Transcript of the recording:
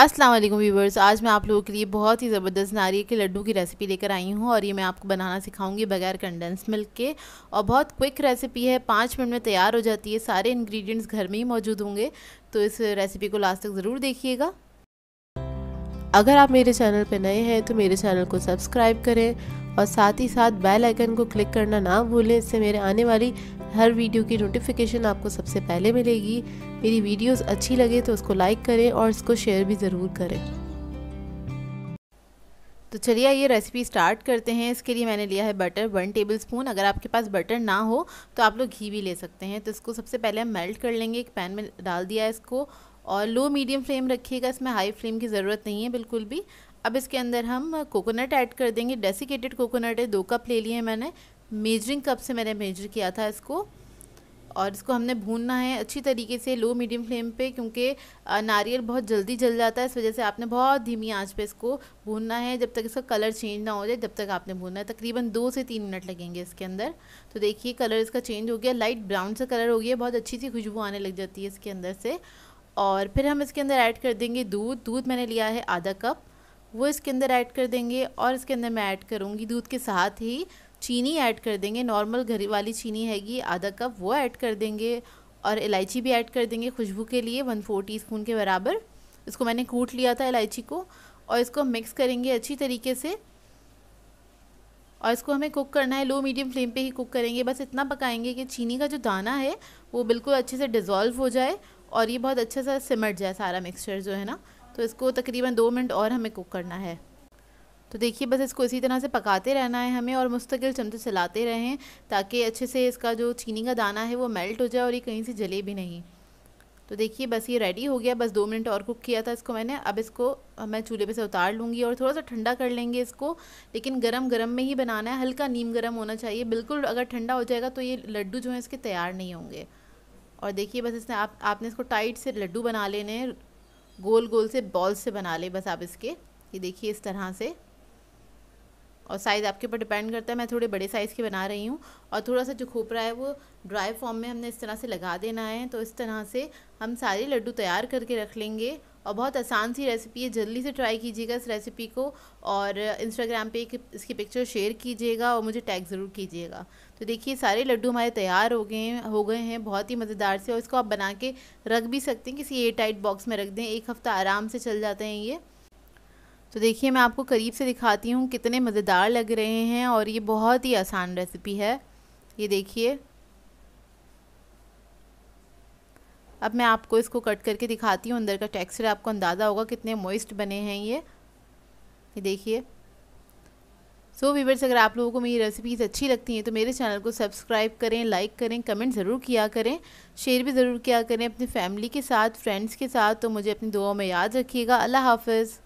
अस्सलाम वालेकुम व्यूवर्स आज मैं आप लोगों के लिए बहुत ही ज़बरदस्त नारियल के लड्डू की रेसिपी लेकर आई हूँ और ये मैं आपको बनाना सिखाऊंगी बगैर कंडेंस मिल्क के और बहुत क्विक रेसिपी है पाँच मिनट में तैयार हो जाती है सारे इंग्रेडिएंट्स घर में ही मौजूद होंगे तो इस रेसिपी को लास्ट तक ज़रूर देखिएगा अगर आप मेरे चैनल पर नए हैं तो मेरे चैनल को सब्सक्राइब करें और साथ ही साथ बेल आइकन को क्लिक करना ना भूलें इससे मेरे आने वाली हर वीडियो की नोटिफिकेशन आपको सबसे पहले मिलेगी मेरी वीडियोस अच्छी लगे तो उसको लाइक करें और इसको शेयर भी ज़रूर करें तो चलिए ये रेसिपी स्टार्ट करते हैं इसके लिए मैंने लिया है बटर वन टेबल स्पून अगर आपके पास बटर ना हो तो आप लोग घी भी ले सकते हैं तो इसको सबसे पहले हम मेल्ट कर लेंगे एक पैन में डाल दिया है इसको और लो मीडियम फ्लेम रखिएगा इसमें हाई फ्लेम की ज़रूरत नहीं है बिल्कुल भी अब इसके अंदर हम कोकोनट ऐड कर देंगे डेसिकेटेड कोकोनट है दो कप ले लिए मैंने मेजरिंग कप से मैंने मेजर किया था इसको और इसको हमने भूनना है अच्छी तरीके से लो मीडियम फ्लेम पे क्योंकि नारियल बहुत जल्दी जल जाता है इस वजह से आपने बहुत धीमी आंच पे इसको भूनना है जब तक इसका कलर चेंज ना हो जाए जब तक आपने भूनना है तकरीबन दो से तीन मिनट लगेंगे इसके अंदर तो देखिए कलर इसका चेंज हो गया लाइट ब्राउन सा कलर हो गया बहुत अच्छी सी खुशबू आने लग जाती है इसके अंदर से और फिर हम इसके अंदर ऐड कर देंगे दूध दूध मैंने लिया है आधा कप वो इसके अंदर ऐड कर देंगे और इसके अंदर मैं ऐड करूँगी दूध के साथ ही चीनी ऐड कर देंगे नॉर्मल घर वाली चीनी हैगी आधा कप वो ऐड कर देंगे और इलायची भी ऐड कर देंगे खुशबू के लिए वन फोर टी स्पून के बराबर इसको मैंने कूट लिया था इलायची को और इसको मिक्स करेंगे अच्छी तरीके से और इसको हमें कुक करना है लो मीडियम फ्लेम पे ही कुक करेंगे बस इतना पकाएंगे कि चीनी का जो दाना है वो बिल्कुल अच्छे से डिज़ोल्व हो जाए और ये बहुत अच्छे से सिमट जाए सारा मिक्सचर जो है ना तो इसको तकरीबन दो मिनट और हमें कुक करना है तो देखिए बस इसको इसी तरह से पकाते रहना है हमें और मुस्तकिल चमचे चलाते रहें ताकि अच्छे से इसका जो चीनी का दाना है वो मेल्ट हो जाए और ये कहीं से जले भी नहीं तो देखिए बस ये रेडी हो गया बस दो मिनट और कुक किया था इसको मैंने अब इसको मैं चूल्हे पे से उतार लूँगी और थोड़ा सा ठंडा कर लेंगे इसको लेकिन गरम गरम में ही बनाना है हल्का नीम गरम होना चाहिए बिल्कुल अगर ठंडा हो जाएगा तो ये लड्डू जो हैं इसके तैयार नहीं होंगे और देखिए बस इसने आप आपने इसको टाइट से लड्डू बना लेने गोल गोल से बॉल से बना ले बस आप इसके ये देखिए इस तरह से और साइज़ आपके ऊपर डिपेंड करता है मैं थोड़े बड़े साइज़ की बना रही हूँ और थोड़ा सा जो खोपरा है वो ड्राई फॉर्म में हमने इस तरह से लगा देना है तो इस तरह से हम सारे लड्डू तैयार करके रख लेंगे और बहुत आसान सी रेसिपी है जल्दी से ट्राई कीजिएगा इस रेसिपी को और इंस्टाग्राम पे एक इसकी पिक्चर शेयर कीजिएगा और मुझे टैग ज़रूर कीजिएगा तो देखिए सारे लड्डू हमारे तैयार हो गए हो गए हैं बहुत ही मज़ेदार से और इसको आप बना के रख भी सकते हैं किसी एयर टाइट बॉक्स में रख दें एक हफ़्ता आराम से चल जाते हैं ये तो देखिए मैं आपको करीब से दिखाती हूँ कितने मज़ेदार लग रहे हैं और ये बहुत ही आसान रेसिपी है ये देखिए अब मैं आपको इसको कट करके दिखाती हूँ अंदर का टेक्सचर आपको अंदाज़ा होगा कितने मॉइस्ट बने हैं ये ये देखिए सो so, वीवर्स अगर आप लोगों को मेरी रेसिपीज़ अच्छी लगती हैं तो मेरे चैनल को सब्सक्राइब करें लाइक करें कमेंट ज़रूर किया करें शेयर भी ज़रूर किया करें अपनी फैमिली के साथ फ्रेंड्स के साथ तो मुझे अपनी दुआओं में याद रखिएगा अल्लाह हाफिज़